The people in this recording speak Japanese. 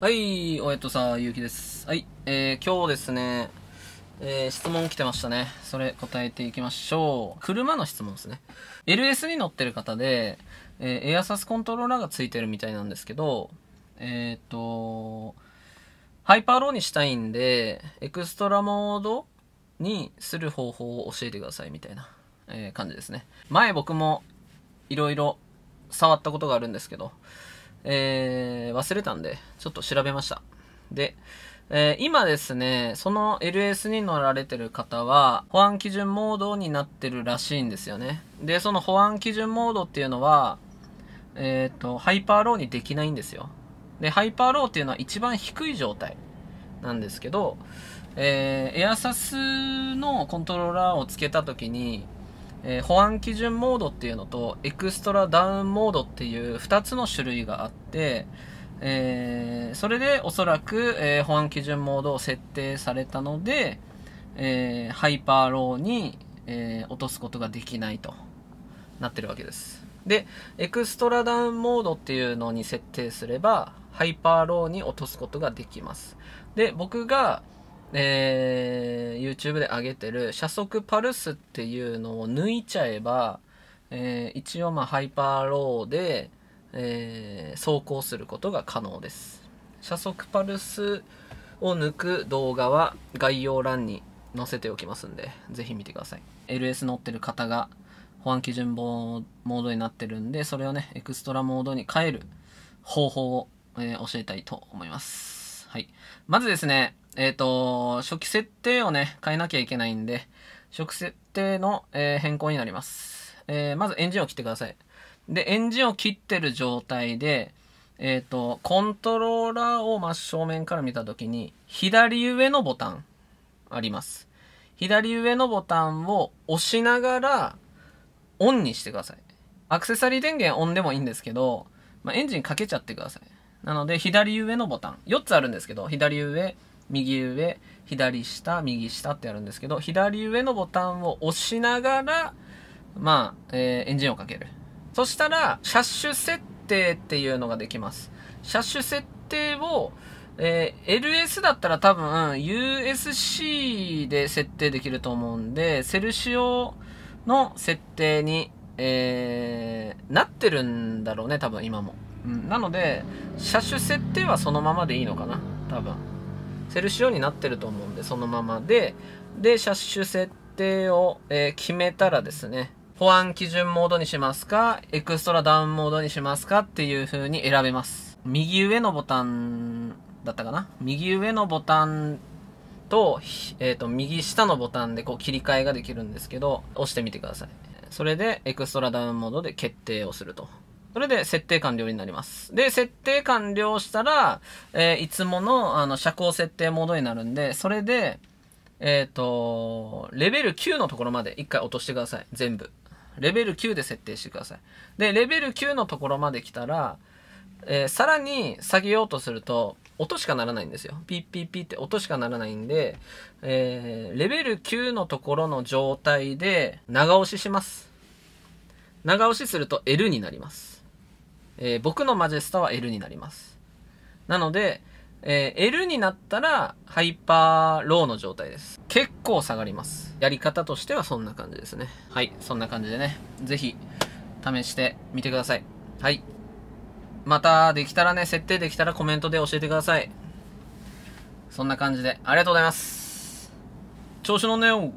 はい、おやっとさん、ゆうきです。はい、えー、今日ですね、えー、質問来てましたね。それ答えていきましょう。車の質問ですね。LS に乗ってる方で、えー、エアサスコントローラーがついてるみたいなんですけど、えっ、ー、と、ハイパーローにしたいんで、エクストラモードにする方法を教えてくださいみたいな、え感じですね。前僕もいろいろ触ったことがあるんですけど、えー、忘れたんで、ちょっと調べました。で、えー、今ですね、その LS に乗られてる方は、保安基準モードになってるらしいんですよね。で、その保安基準モードっていうのは、えっ、ー、と、ハイパーローにできないんですよ。で、ハイパーローっていうのは一番低い状態なんですけど、えー、エアサスのコントローラーをつけた時に、えー、保安基準モードっていうのとエクストラダウンモードっていう2つの種類があって、えー、それでおそらく、えー、保安基準モードを設定されたので、えハイパーローに、え落とすことができないとなってるわけです。で、エクストラダウンモードっていうのに設定すれば、ハイパーローに落とすことができます。で、僕が、えー、YouTube で上げてる車速パルスっていうのを抜いちゃえば、えー、一応まあハイパーローで、えー、走行することが可能です車速パルスを抜く動画は概要欄に載せておきますんでぜひ見てください LS 乗ってる方が保安基準モードになってるんでそれをねエクストラモードに変える方法を、えー、教えたいと思いますはいまずですねえっ、ー、と、初期設定をね、変えなきゃいけないんで、初期設定の、えー、変更になります。えー、まずエンジンを切ってください。で、エンジンを切ってる状態で、えっ、と、コントローラーを真正面から見たときに、左上のボタンあります。左上のボタンを押しながら、オンにしてください。アクセサリー電源オンでもいいんですけど、まあ、エンジンかけちゃってください。なので、左上のボタン。4つあるんですけど、左上、右上、左下、右下ってやるんですけど、左上のボタンを押しながら、まあ、えー、エンジンをかける。そしたら、車種設定っていうのができます。車種設定を、えー、LS だったら多分 USC で設定できると思うんで、セルシオの設定に、えー、なってるんだろうね、多分今も。うん、なので、車種設定はそのままでいいのかな、多分。セル仕様になってると思うんで、そのままで、で、車種設定を、えー、決めたらですね、保安基準モードにしますか、エクストラダウンモードにしますかっていう風に選べます。右上のボタンだったかな右上のボタンと、えっ、ー、と、右下のボタンでこう切り替えができるんですけど、押してみてください。それでエクストラダウンモードで決定をすると。それで設定完了になります。で、設定完了したら、えー、いつものあの遮光設定モードになるんで、それで、えっ、ー、と、レベル9のところまで一回落としてください。全部。レベル9で設定してください。で、レベル9のところまで来たら、えー、さらに下げようとすると、音しかならないんですよ。ピッピッピッって音しかならないんで、えー、レベル9のところの状態で長押しします。長押しすると L になります。えー、僕のマジェスタは L になります。なので、えー、L になったらハイパーローの状態です。結構下がります。やり方としてはそんな感じですね。はい、そんな感じでね、ぜひ試してみてください。はい。またできたらね、設定できたらコメントで教えてください。そんな感じで、ありがとうございます。調子乗んよ。